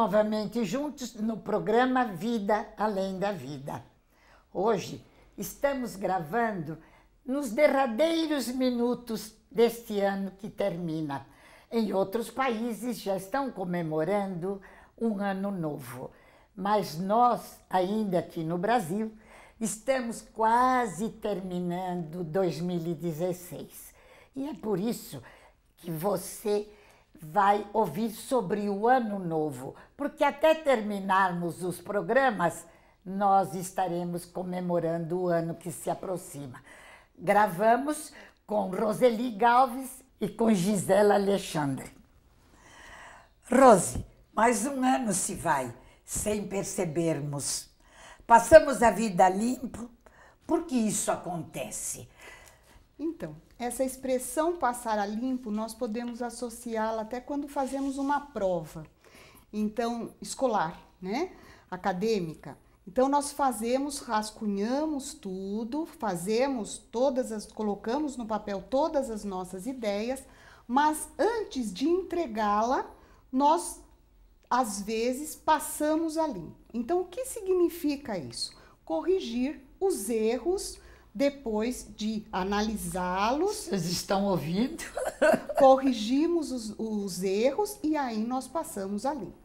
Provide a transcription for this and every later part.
novamente juntos no programa Vida Além da Vida. Hoje estamos gravando nos derradeiros minutos deste ano que termina. Em outros países já estão comemorando um ano novo, mas nós, ainda aqui no Brasil, estamos quase terminando 2016. E é por isso que você vai ouvir sobre o Ano Novo, porque até terminarmos os programas, nós estaremos comemorando o ano que se aproxima. Gravamos com Roseli Galves e com Gisela Alexandre. Rose, mais um ano se vai sem percebermos. Passamos a vida limpo. Por que isso acontece? Então, essa expressão passar a limpo, nós podemos associá-la até quando fazemos uma prova, então, escolar, né? Acadêmica. Então nós fazemos, rascunhamos tudo, fazemos todas as, colocamos no papel todas as nossas ideias, mas antes de entregá-la, nós às vezes passamos a limpo. Então o que significa isso? Corrigir os erros depois de analisá-los. Vocês estão ouvindo? corrigimos os, os, erros e aí nós passamos a limpo.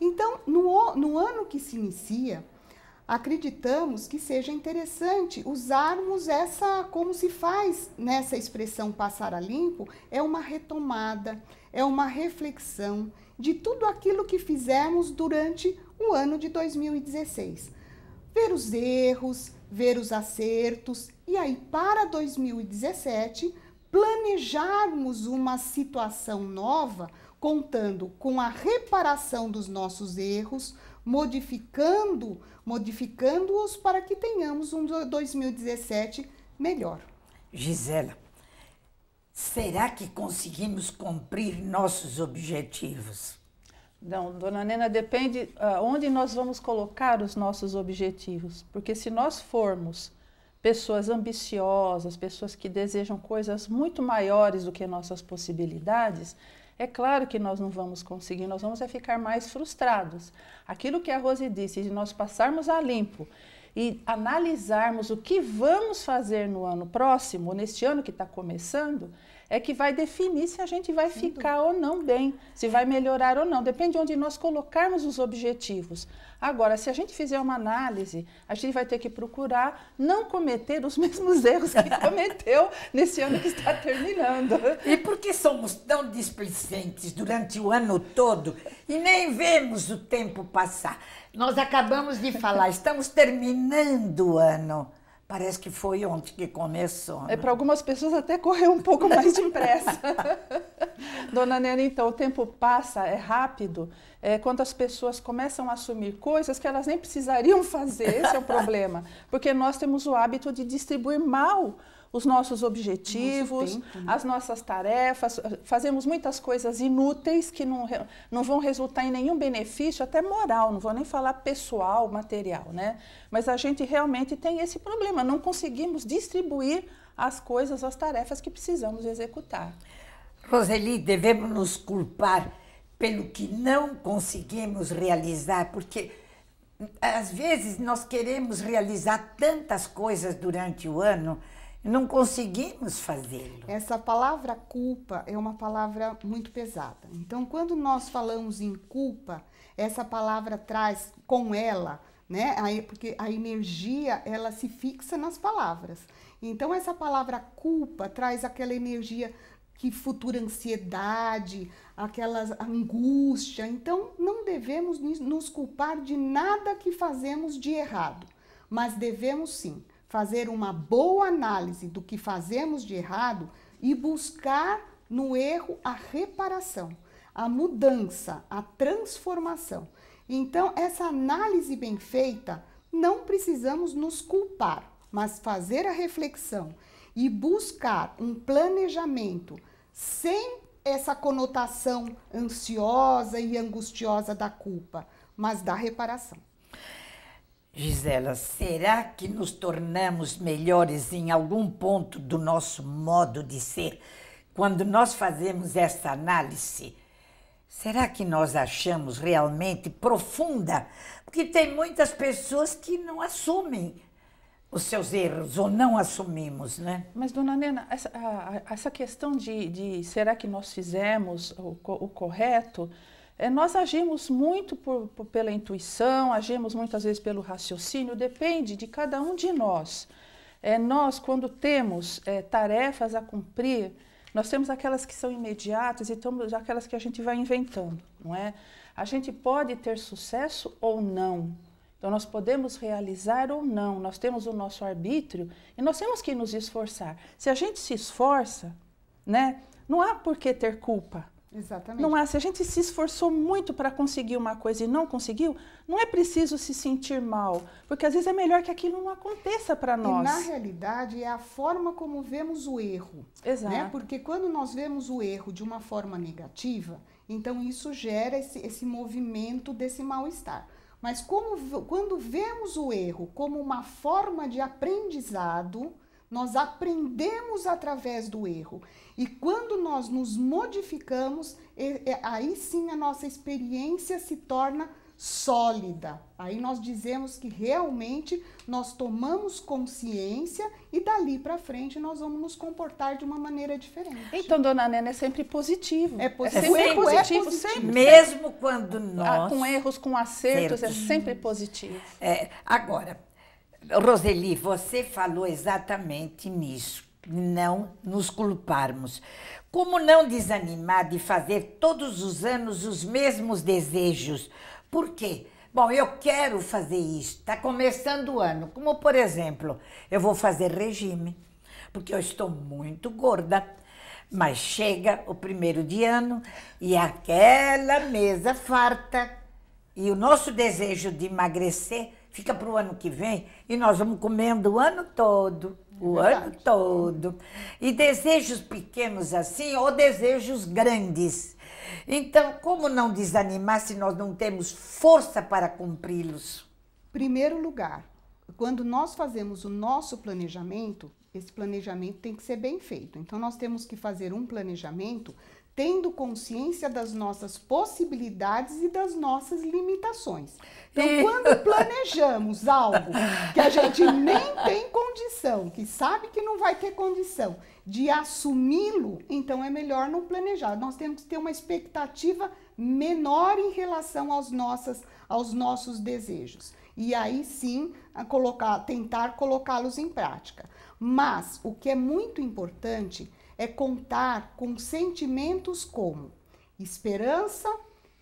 Então, no, no ano que se inicia, acreditamos que seja interessante usarmos essa, como se faz nessa expressão passar a limpo, é uma retomada, é uma reflexão de tudo aquilo que fizemos durante o ano de 2016. Ver os erros, ver os acertos e aí para 2017 planejarmos uma situação nova, contando com a reparação dos nossos erros, modificando, modificando-os para que tenhamos um 2017 melhor. Gisela, será que conseguimos cumprir nossos objetivos? Não, dona Nena, depende uh, onde nós vamos colocar os nossos objetivos. Porque se nós formos pessoas ambiciosas, pessoas que desejam coisas muito maiores do que nossas possibilidades, é claro que nós não vamos conseguir, nós vamos é ficar mais frustrados. Aquilo que a Rose disse, de nós passarmos a limpo e analisarmos o que vamos fazer no ano próximo, neste ano que está começando, é que vai definir se a gente vai ficar ou não bem, se vai melhorar ou não. Depende de onde nós colocarmos os objetivos. Agora, se a gente fizer uma análise, a gente vai ter que procurar não cometer os mesmos erros que cometeu nesse ano que está terminando. E por que somos tão displicentes durante o ano todo e nem vemos o tempo passar? Nós acabamos de falar, estamos terminando o ano. Parece que foi ontem que começou. É, né? É para algumas pessoas até correr um pouco mais depressa. Dona Nena, então, o tempo passa, é rápido, é, quando as pessoas começam a assumir coisas que elas nem precisariam fazer, esse é o problema. Porque nós temos o hábito de distribuir mal os nossos objetivos, Nosso né? as nossas tarefas, eh, fazemos muitas coisas inúteis que não, não vão resultar em nenhum benefício, até moral, não vou nem falar pessoal, material, né? Mas a gente realmente tem esse problema, não conseguimos distribuir as coisas, as tarefas que precisamos executar. Roseli, devemos nos culpar pelo que não conseguimos realizar, porque hum, às vezes nós queremos realizar tantas coisas durante o ano não conseguimos fazê-lo. Essa palavra culpa é uma palavra muito pesada. Então, quando nós falamos em culpa, essa palavra traz com ela, né? porque a energia ela se fixa nas palavras. Então, essa palavra culpa traz aquela energia que futura ansiedade, aquela angústia. Então, não devemos nos culpar de nada que fazemos de errado, mas devemos sim fazer uma boa análise do que fazemos de errado e buscar no erro a reparação, a mudança, a transformação. Então, essa análise bem feita, não precisamos nos culpar, mas fazer a reflexão e buscar um planejamento sem essa conotação ansiosa e angustiosa da culpa, mas da reparação. Gisela, será que nos tornamos melhores em algum ponto do nosso modo de ser? Quando nós fazemos essa análise, será que nós achamos realmente profunda? Porque tem muitas pessoas que não assumem os seus erros ou não assumimos, né? Mas, dona Nena, essa, a, essa questão de, de, será que nós fizemos o, o correto, é, nós agimos muito por, por, pela intuição, agimos muitas vezes pelo raciocínio, depende de cada um de nós. É, nós, quando temos é, tarefas a cumprir, nós temos aquelas que são imediatas e temos aquelas que a gente vai inventando, não é? A gente pode ter sucesso ou não. Então nós podemos realizar ou não. Nós temos o nosso arbítrio e nós temos que nos esforçar. Se a gente se esforça, né, não há por que ter culpa. Exatamente. Não é? Se a gente se esforçou muito para conseguir uma coisa e não conseguiu, não é preciso se sentir mal, porque às vezes é melhor que aquilo não aconteça para nós. E na realidade é a forma como vemos o erro. Né? Exato. Né? Porque quando nós vemos o erro de uma forma negativa, então isso gera esse, esse movimento desse mal-estar. Mas como, quando vemos o erro como uma forma de aprendizado, nós aprendemos através do erro. E quando nós nos modificamos, aí sim a nossa experiência se torna sólida. Aí nós dizemos que realmente nós tomamos consciência e dali para frente nós vamos nos comportar de uma maneira diferente. Então, dona Nena, é sempre positivo. É, posi é sempre é positivo, é positivo. Sempre. Mesmo quando ah, nós... Ah, com erros, com acertos, é sempre positivo. É, agora, Roseli, você falou exatamente nisso, não nos culparmos. Como não desanimar de fazer todos os anos os mesmos desejos? Por quê? Bom, eu quero fazer isso. Está começando o ano. Como, por exemplo, eu vou fazer regime, porque eu estou muito gorda. Mas chega o primeiro de ano e aquela mesa farta. E o nosso desejo de emagrecer fica para o ano que vem e nós vamos comendo o ano todo. É o ano todo. E desejos pequenos assim ou desejos grandes. Então, como não desanimar se nós não temos força para cumpri-los? Primeiro lugar, quando nós fazemos o nosso planejamento, esse planejamento tem que ser bem feito. Então, nós temos que fazer um planejamento tendo consciência das nossas possibilidades e das nossas limitações. Então, e... quando planejamos algo que a gente nem tem condição, que sabe que não vai ter condição de assumi-lo, então é melhor não planejar. Nós temos que ter uma expectativa menor em relação aos, nossas, aos nossos desejos. E aí sim, colocar, tentar colocá-los em prática. Mas o que é muito importante é contar com sentimentos como esperança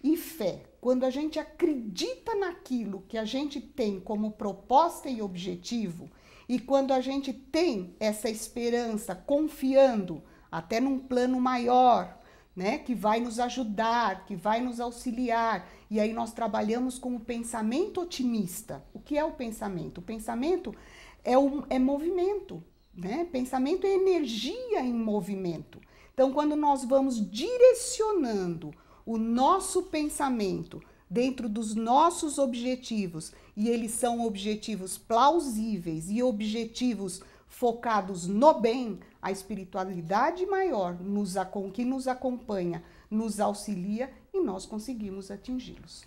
e fé. Quando a gente acredita naquilo que a gente tem como proposta e objetivo, e quando a gente tem essa esperança confiando até num plano maior, né, que vai nos ajudar, que vai nos auxiliar. E aí nós trabalhamos com o pensamento otimista. O que é o pensamento? O pensamento é, um, é movimento. Né? Pensamento é energia em movimento. Então, quando nós vamos direcionando o nosso pensamento dentro dos nossos objetivos, e eles são objetivos plausíveis e objetivos focados no bem, a espiritualidade maior nos, que nos acompanha, nos auxilia e nós conseguimos atingi-los.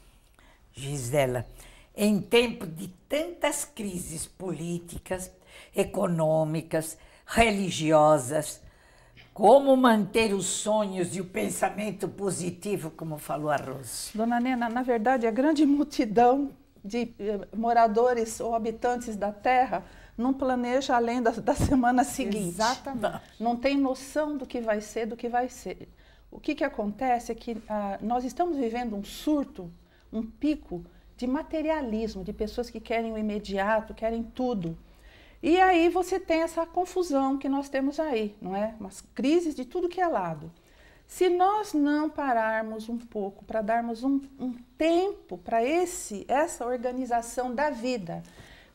Gisela, em tempo de tantas crises políticas, econômicas, religiosas, como manter os sonhos e o pensamento positivo, como falou a Rose. Dona Nena, na verdade, a grande multidão de eh, moradores ou habitantes da Terra não planeja além da, da semana seguinte. Exatamente. Não tem noção do que vai ser, do que vai ser. O que, que acontece é que ah, nós estamos vivendo um surto, um pico de materialismo, de pessoas que querem o imediato, querem tudo. E aí você tem essa confusão que nós temos aí, não é? Umas crises de tudo que é lado. Se nós não pararmos um pouco para darmos um, um tempo para esse essa organização da vida,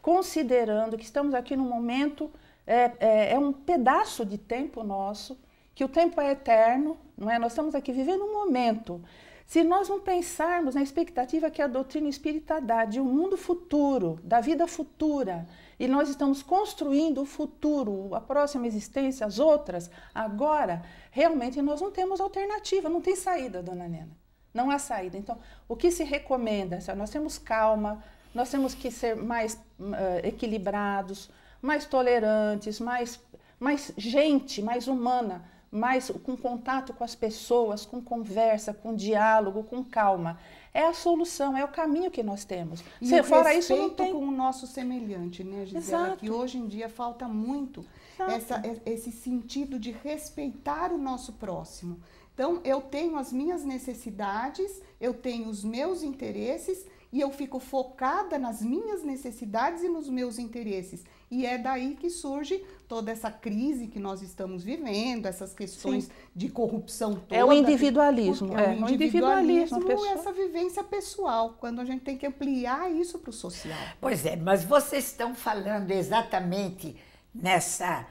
considerando que estamos aqui num momento é, é, é um pedaço de tempo nosso, que o tempo é eterno, não é? Nós estamos aqui vivendo um momento se nós não pensarmos na expectativa que a doutrina espírita dá de um mundo futuro, da vida futura, e nós estamos construindo o futuro, a próxima existência, as outras, agora, realmente nós não temos alternativa, não tem saída, dona Nena. Não há saída. Então, o que se recomenda? Assim, nós temos calma, nós temos que ser mais uh, equilibrados, mais tolerantes, mais, mais gente, mais humana mas com contato com as pessoas, com conversa, com diálogo, com calma. É a solução, é o caminho que nós temos. E Se, fora isso, não tem... com o nosso semelhante, né, Gisela? Exato. Que hoje em dia falta muito essa, esse sentido de respeitar o nosso próximo. Então, eu tenho as minhas necessidades, eu tenho os meus interesses e eu fico focada nas minhas necessidades e nos meus interesses e é daí que surge toda essa crise que nós estamos vivendo, essas questões Sim. de corrupção é toda. É, é, é o individualismo. É, o individualismo, é essa vivência pessoal, quando a gente tem que ampliar isso para o social. Pois é, mas vocês estão falando exatamente nessa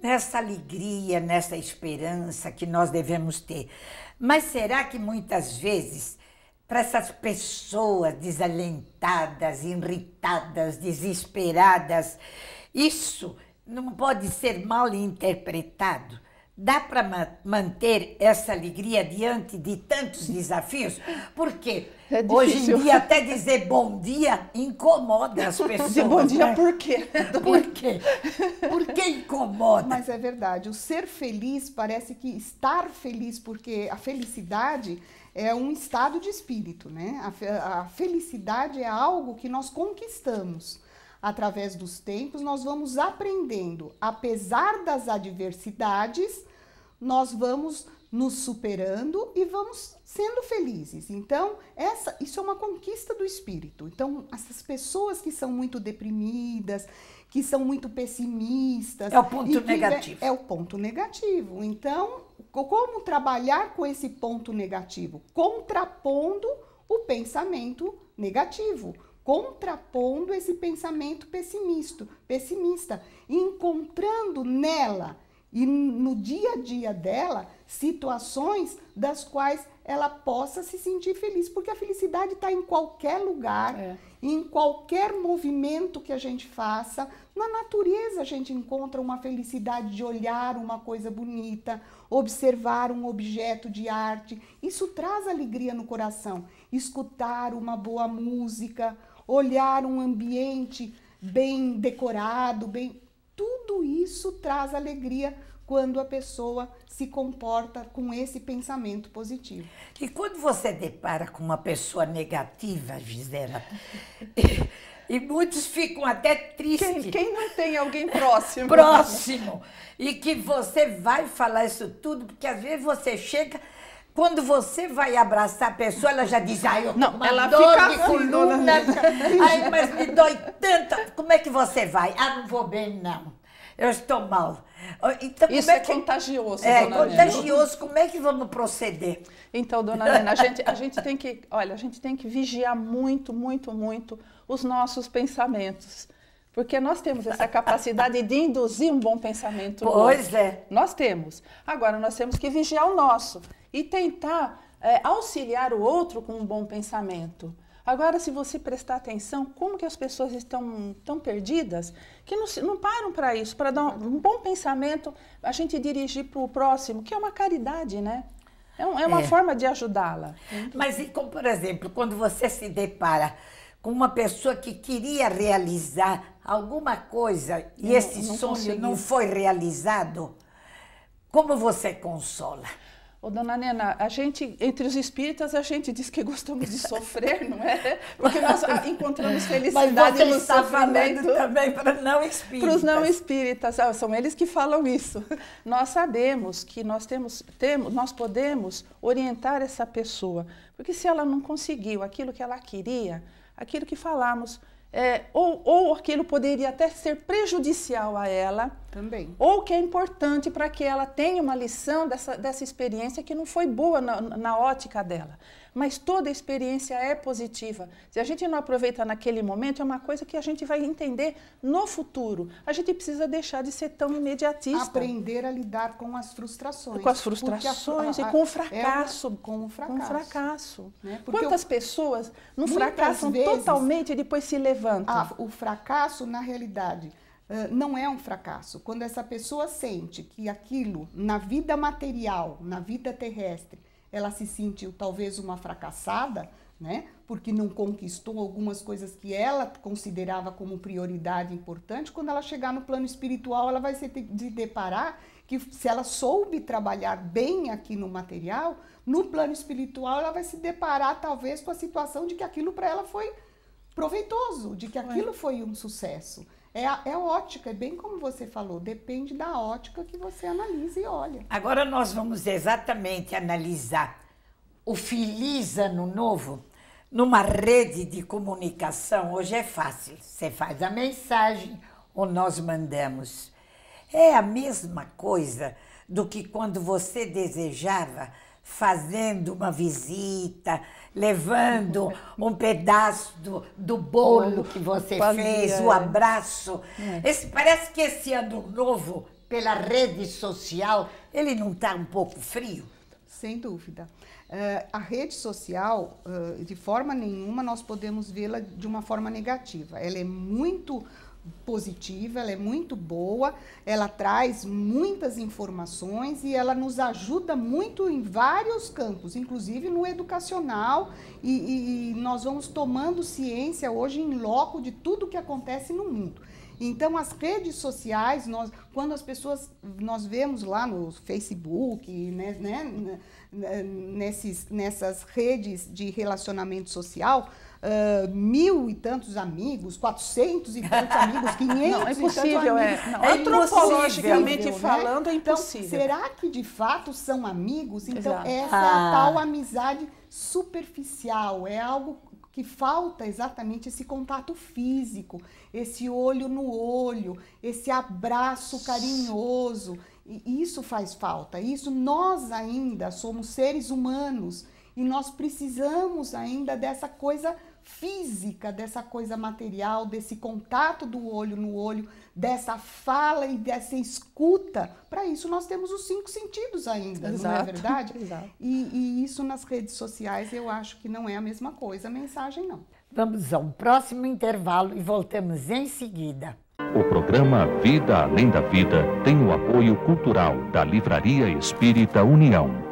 nessa alegria, nessa esperança que nós devemos ter. Mas será que muitas vezes para essas pessoas desalentadas, irritadas, desesperadas. Isso não pode ser mal interpretado. Dá para manter essa alegria diante de tantos desafios? Porque é hoje em dia até dizer bom dia incomoda as pessoas. Dizer bom dia né? por quê? Por quê? Por que incomoda? Mas é verdade, o ser feliz parece que estar feliz, porque a felicidade é um estado de espírito, né? A, a felicidade é algo que nós conquistamos. Através dos tempos, nós vamos aprendendo, apesar das adversidades, nós vamos nos superando e vamos sendo felizes. Então, essa, isso é uma conquista do espírito. Então, essas pessoas que são muito deprimidas, que são muito pessimistas. É o ponto negativo. É, é o ponto negativo. Então, como trabalhar com esse ponto negativo? Contrapondo o pensamento negativo, contrapondo esse pensamento pessimista, pessimista, encontrando nela e no dia a dia dela situações das quais ela possa se sentir feliz, porque a felicidade está em qualquer lugar, é. em qualquer movimento que a gente faça. Na natureza a gente encontra uma felicidade de olhar uma coisa bonita, observar um objeto de arte. Isso traz alegria no coração. Escutar uma boa música, olhar um ambiente bem decorado, bem tudo isso traz alegria quando a pessoa se comporta com esse pensamento positivo. E quando você depara com uma pessoa negativa, Gisela, e, e muitos ficam até tristes. Quem, quem não tem alguém próximo? próximo! E que você vai falar isso tudo, porque às vezes você chega. Quando você vai abraçar a pessoa, ela já diz, ai, eu não, ela fica de coluna, ai, mas me dói tanto. Como é que você vai? Ah, não vou bem, não. Eu estou mal. Então, Isso é, é que... contagioso, é, dona contagioso. Como é que vamos proceder? Então, dona Nina, a gente, a gente tem que, olha, a gente tem que vigiar muito, muito, muito os nossos pensamentos. Porque nós temos essa capacidade de induzir um bom pensamento. Pois é. Nós temos. Agora, nós temos que vigiar o nosso e tentar é, auxiliar o outro com um bom pensamento. Agora, se você prestar atenção, como que as pessoas estão tão perdidas que não, não param para isso, para dar um, um, bom pensamento, a gente dirigir para o próximo, que é uma caridade, né? É, um, é uma é. forma de ajudá-la. Mas, como, por exemplo, quando você se depara com uma pessoa que queria realizar alguma coisa e não, esse não sonho conseguiu. não foi realizado, como você consola? Ô, dona Nena, a gente, entre os espíritas, a gente diz que gostamos de sofrer, não é? Porque nós encontramos felicidade no sofrimento. também para não espíritas. Para os não espíritas, ah, são eles que falam isso. Nós sabemos que nós temos, temos, nós podemos orientar essa pessoa, porque se ela não conseguiu aquilo que ela queria, aquilo que falamos, é, ou, ou aquilo poderia até ser prejudicial a ela. Também. Ou que é importante para que ela tenha uma lição dessa, dessa experiência que não foi boa na, na ótica dela. Mas toda experiência é positiva. Se a gente não aproveita naquele momento, é uma coisa que a gente vai entender no futuro. A gente precisa deixar de ser tão imediatista. Aprender a lidar com as frustrações. Com as frustrações a, a, e com o fracasso. É com o fracasso. Com o fracasso. Né? Quantas eu, pessoas não fracassam vezes, totalmente e depois se levantam? Ah, o fracasso, na realidade, não é um fracasso. Quando essa pessoa sente que aquilo, na vida material, na vida terrestre, ela se sentiu talvez uma fracassada, né? Porque não conquistou algumas coisas que ela considerava como prioridade importante. Quando ela chegar no plano espiritual, ela vai se deparar que se ela soube trabalhar bem aqui no material, no plano espiritual ela vai se deparar talvez com a situação de que aquilo para ela foi proveitoso, de que aquilo foi um sucesso. É, é ótica, é bem como você falou, depende da ótica que você analisa e olha. Agora nós vamos exatamente analisar o feliz ano novo numa rede de comunicação. Hoje é fácil, você faz a mensagem ou nós mandamos. É a mesma coisa do que quando você desejava fazendo uma visita, levando um pedaço do, do bolo que você fez, o abraço. É. Esse, parece que esse ano novo, pela rede social, ele não está um pouco frio? Sem dúvida. Uh, a rede social, uh, de forma nenhuma, nós podemos vê-la de uma forma negativa. Ela é muito positiva, ela é muito boa, ela traz muitas informações e ela nos ajuda muito em vários campos, inclusive no educacional. E, e nós vamos tomando ciência hoje em loco de tudo que acontece no mundo. Então as redes sociais, nós, quando as pessoas nós vemos lá no Facebook, né, né, nesses, nessas redes de relacionamento social, uh, mil e tantos amigos, quatrocentos e tantos amigos, é quinhentos e tantos é. amigos. É, é Antropologicamente né? falando, é então, impossível. Então, será que de fato são amigos? Então, Exato. essa é ah. tal amizade superficial, é algo que falta exatamente esse contato físico, esse olho no olho, esse abraço carinhoso. E isso faz falta. Isso nós ainda somos seres humanos e nós precisamos ainda dessa coisa física, dessa coisa material, desse contato do olho no olho, dessa fala e dessa escuta. Para isso nós temos os cinco sentidos ainda, Exato. não é verdade? Exato. E, e isso nas redes sociais eu acho que não é a mesma coisa, a mensagem não. Vamos a um próximo intervalo e voltamos em seguida. O programa Vida Além da Vida tem o apoio cultural da Livraria Espírita União.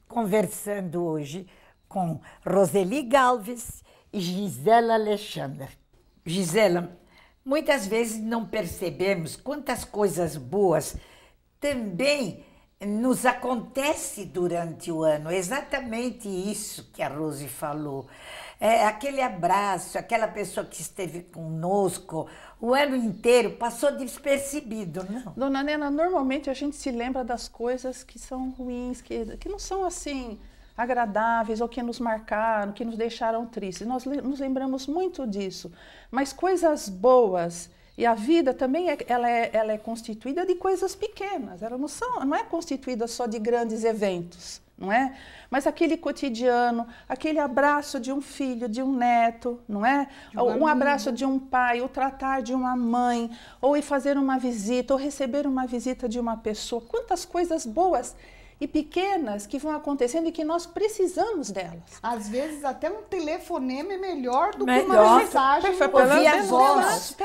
conversando hoje com Roseli Galves e Gisela Alexandre. Gisela, muitas vezes não percebemos quantas coisas boas também nos acontece durante o ano. É exatamente isso que a Rose falou. É aquele abraço, aquela pessoa que esteve conosco, o ano inteiro passou despercebido, não? Dona Nena, normalmente a gente se lembra das coisas que são ruins, que, que não são assim agradáveis ou que nos marcaram, que nos deixaram tristes. Nós nos lembramos muito disso. Mas coisas boas e a vida também é, ela, é, ela é constituída de coisas pequenas. Ela não são, não é constituída só de grandes eventos não é? Mas aquele cotidiano, aquele abraço de um filho, de um neto, não é? Um, um abraço de um pai, ou tratar de uma mãe, ou ir fazer uma visita, ou receber uma visita de uma pessoa. Quantas coisas boas e pequenas que vão acontecendo e que nós precisamos delas. Às vezes até um telefonema é melhor do melhor. que uma mensagem ouvir a voz.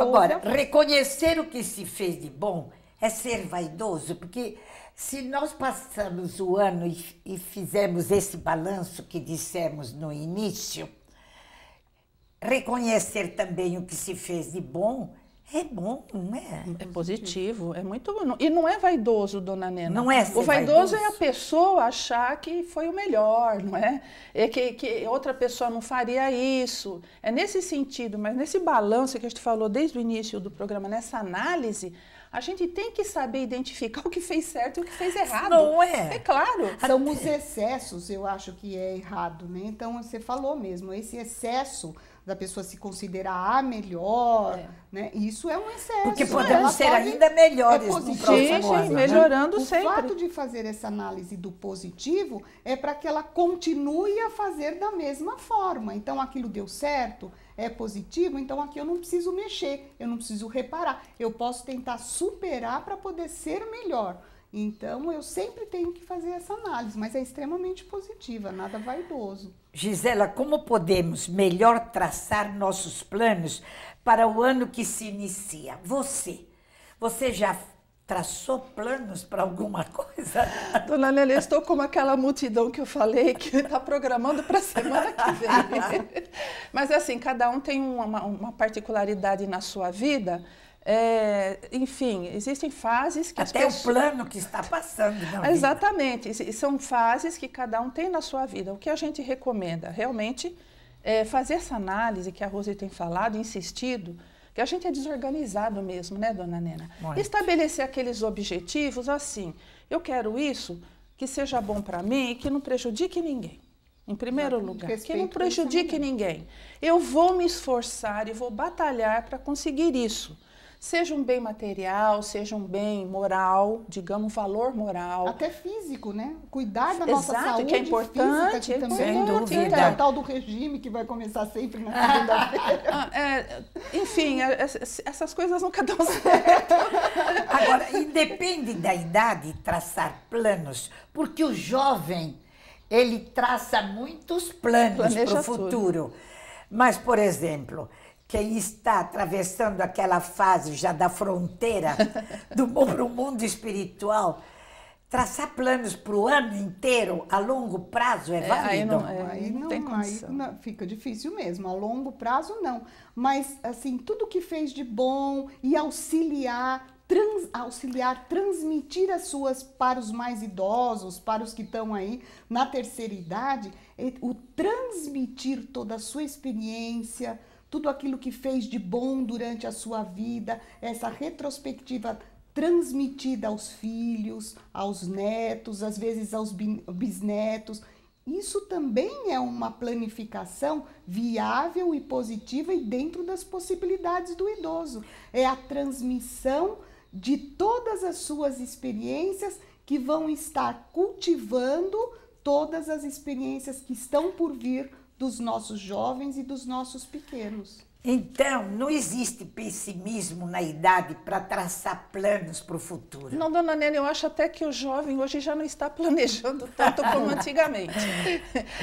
Agora, reconhecer o que se fez de bom é ser vaidoso, porque se nós passamos o ano e, e fizemos esse balanço que dissemos no início, reconhecer também o que se fez de bom é bom, não é? É positivo, é muito. E não é vaidoso, dona Nena. Não é O vaidoso, vaidoso, é a pessoa achar que foi o melhor, não é? É que, que outra pessoa não faria isso. É nesse sentido, mas nesse balanço que a gente falou desde o início do programa, nessa análise, a gente tem que saber identificar o que fez certo e o que fez errado. Não é? É claro. São os excessos, eu acho que é errado, né? Então você falou mesmo, esse excesso da pessoa se considerar a melhor, é. né? Isso é um excesso. Porque podemos né? ser ainda melhores é no próximo ano, né? melhorando né? sempre. O fato de fazer essa análise do positivo é para que ela continue a fazer da mesma forma. Então aquilo deu certo, é positivo, então aqui eu não preciso mexer, eu não preciso reparar. Eu posso tentar superar para poder ser melhor. Então eu sempre tenho que fazer essa análise, mas é extremamente positiva, nada vaidoso. Gisela, como podemos melhor traçar nossos planos para o ano que se inicia? Você, você já traçou planos para alguma coisa? Dona Nélia, estou como aquela multidão que eu falei que está programando para a semana que vem. Mas assim, cada um tem uma, uma particularidade na sua vida. É, enfim, existem fases que até pessoas... o plano que está passando. Ah, exatamente, vida. são fases que cada um tem na sua vida. O que a gente recomenda realmente é fazer essa análise que a Rose tem falado, insistido que a gente é desorganizado mesmo, né, dona Nena? Muito. Estabelecer aqueles objetivos assim, eu quero isso que seja bom para mim e que não prejudique ninguém. Em primeiro Exatamente. lugar, Respeito que não prejudique ninguém. ninguém. Eu vou me esforçar e vou batalhar para conseguir isso seja um bem material, seja um bem moral, digamos, valor moral. Até físico, né? Cuidar da Exato, nossa saúde que é importante, física, que também sem é dúvida. É o tal do regime que vai começar sempre na segunda-feira. Ah, é, enfim, é, é, essas coisas nunca dão certo. Agora, independe da idade, traçar planos, porque o jovem, ele traça muitos planos para o futuro. Tudo. Mas, por exemplo, quem está atravessando aquela fase já da fronteira do para o mundo espiritual, traçar planos para o ano inteiro a longo prazo é, é Aí não, é, aí não, não tem mais aí não, fica difícil mesmo. A longo prazo não, mas assim tudo que fez de bom e auxiliar Trans, auxiliar, transmitir as suas para os mais idosos, para os que estão aí na terceira idade, é o transmitir toda a sua experiência, tudo aquilo que fez de bom durante a sua vida, essa retrospectiva transmitida aos filhos, aos netos, às vezes aos bisnetos. Isso também é uma planificação viável e positiva e dentro das possibilidades do idoso. É a transmissão de todas as suas experiências que vão estar cultivando todas as experiências que estão por vir dos nossos jovens e dos nossos pequenos. Então, não existe pessimismo na idade para traçar planos para o futuro. Não, dona Nena, eu acho até que o jovem hoje já não está planejando tanto como antigamente.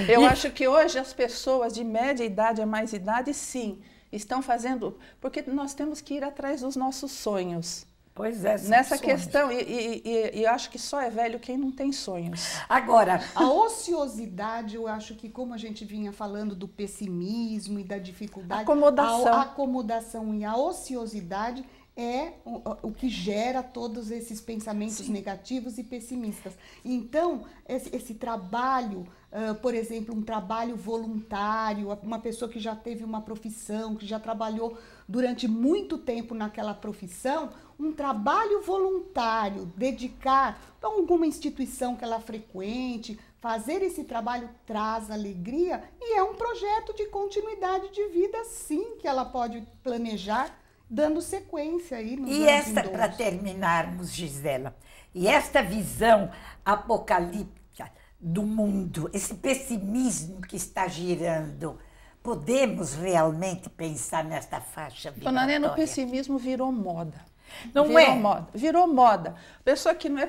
Eu acho que hoje as pessoas de média idade a mais idade, sim, estão fazendo, porque nós temos que ir atrás dos nossos sonhos. Pois é, Nessa sonhos. questão, e, e, e, acho que só é velho quem não tem sonhos. Agora. A ociosidade, eu acho que, como a gente vinha falando do pessimismo e da dificuldade. Acomodação. A acomodação e a ociosidade é o, o, que gera todos esses pensamentos Sim. negativos e pessimistas. Então, esse, esse trabalho, uh, por exemplo, um trabalho voluntário, uma pessoa que já teve uma profissão, que já trabalhou durante muito tempo naquela profissão, um trabalho voluntário, dedicar a então, alguma instituição que ela frequente, fazer esse trabalho traz alegria e é um projeto de continuidade de vida, sim, que ela pode planejar, dando sequência aí no E esta, para terminarmos, Gisela, e esta visão apocalíptica do mundo, esse pessimismo que está girando, podemos realmente pensar nesta faixa vibratória? Dona Nena, o pessimismo virou moda. Não virou é. Moda, virou moda. Pessoa que não é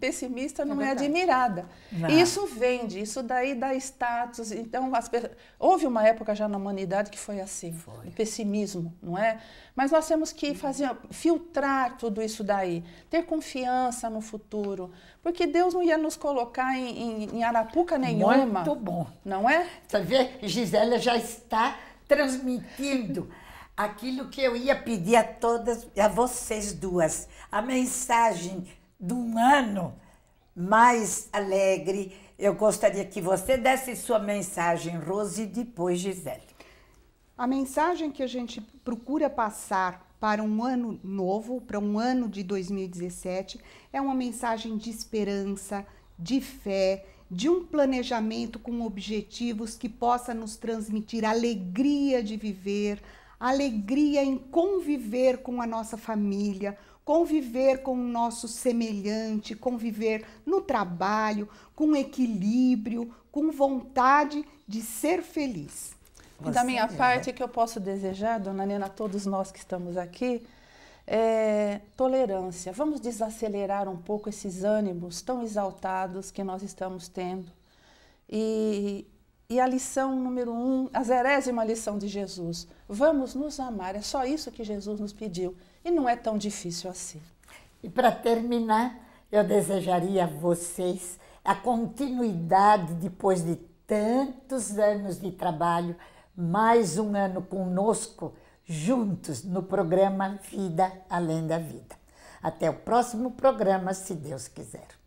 pessimista é não é, é admirada. Não. Isso vende, isso daí dá status. Então, pessoas... houve uma época já na humanidade que foi assim, foi. O pessimismo, não é? Mas nós temos que uhum. fazer, filtrar tudo isso daí, ter confiança no futuro, porque Deus não ia nos colocar em, em, em arapuca nenhuma. Muito bom. Não é? Você vê, Gisela já está transmitindo aquilo que eu ia pedir a todas, a vocês duas, a mensagem de um ano mais alegre. Eu gostaria que você desse sua mensagem, Rose, e depois Gisele. A mensagem que a gente procura passar para um ano novo, para um ano de 2017, é uma mensagem de esperança, de fé, de um planejamento com objetivos que possa nos transmitir alegria de viver, alegria em conviver com a nossa família, conviver com o nosso semelhante, conviver no trabalho, com equilíbrio, com vontade de ser feliz. Você, e da minha parte, o que eu posso desejar, dona Nena, a todos nós que estamos aqui, é, tolerância. Vamos desacelerar um pouco esses ânimos tão exaltados que nós estamos tendo. E e a lição número um, a zerésima lição de Jesus: vamos nos amar. É só isso que Jesus nos pediu. E não é tão difícil assim. E para terminar, eu desejaria a vocês a continuidade depois de tantos anos de trabalho, mais um ano conosco, juntos no programa Vida Além da Vida. Até o próximo programa, se Deus quiser.